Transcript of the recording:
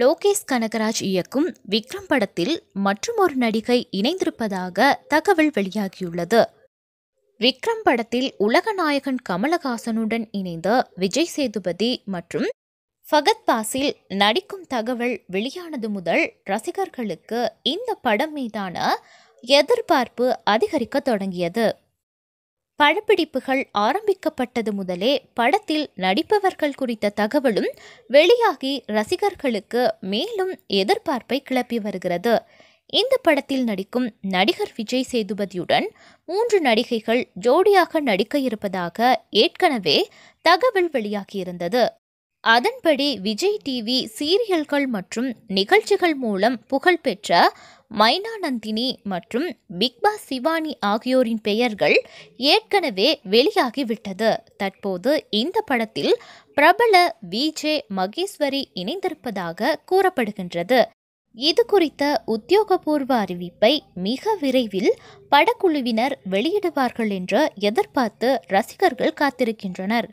லோகேஷ் கனகராஜ் இயக்கும் விக்ரம் படத்தில் மற்றும் ஒரு நடிகை இணைந்திருப்பதாக தகவல் வெளியாகியுள்ளது விக்ரம் படத்தில் உலக நாயகன் கமலஹாசனுடன் இணைந்த விஜய் சேதுபதி மற்றும் ஃபகத் பாசில் நடிக்கும் தகவல் வெளியானது முதல் ரசிகர்களுக்கு இந்த படம் மீதான எதிர்பார்ப்பு அதிகரிக்க தொடங்கியது படப்பிடிப்புகள் ஆரம்பிக்கப்பட்டது முதலே படத்தில் நடிப்பவர்கள் குறித்த தகவலும் வெளியாகி ரசிகர்களுக்கு மேலும் எதிர்பார்ப்பை கிளப்பி வருகிறது இந்த படத்தில் நடிக்கும் நடிகர் விஜய் சேதுபதியுடன் மூன்று நடிகைகள் ஜோடியாக நடிக்க இருப்பதாக ஏற்கனவே தகவல் வெளியாகியிருந்தது அதன்படி விஜய் டிவி சீரியல்கள் மற்றும் நிகழ்ச்சிகள் மூலம் புகழ்பெற்ற மைனா நந்தினி மற்றும் பிக்பாஸ் சிவானி ஆகியோரின் பெயர்கள் ஏற்கனவே வெளியாகிவிட்டது தற்போது இந்த படத்தில் பிரபல விஜே மகேஸ்வரி இணைந்திருப்பதாக கூறப்படுகின்றது இது குறித்த உத்தியோகபூர்வ அறிவிப்பை மிக விரைவில் படக்குழுவினர் வெளியிடுவார்கள் என்று எதிர்பார்த்து ரசிகர்கள் காத்திருக்கின்றனர்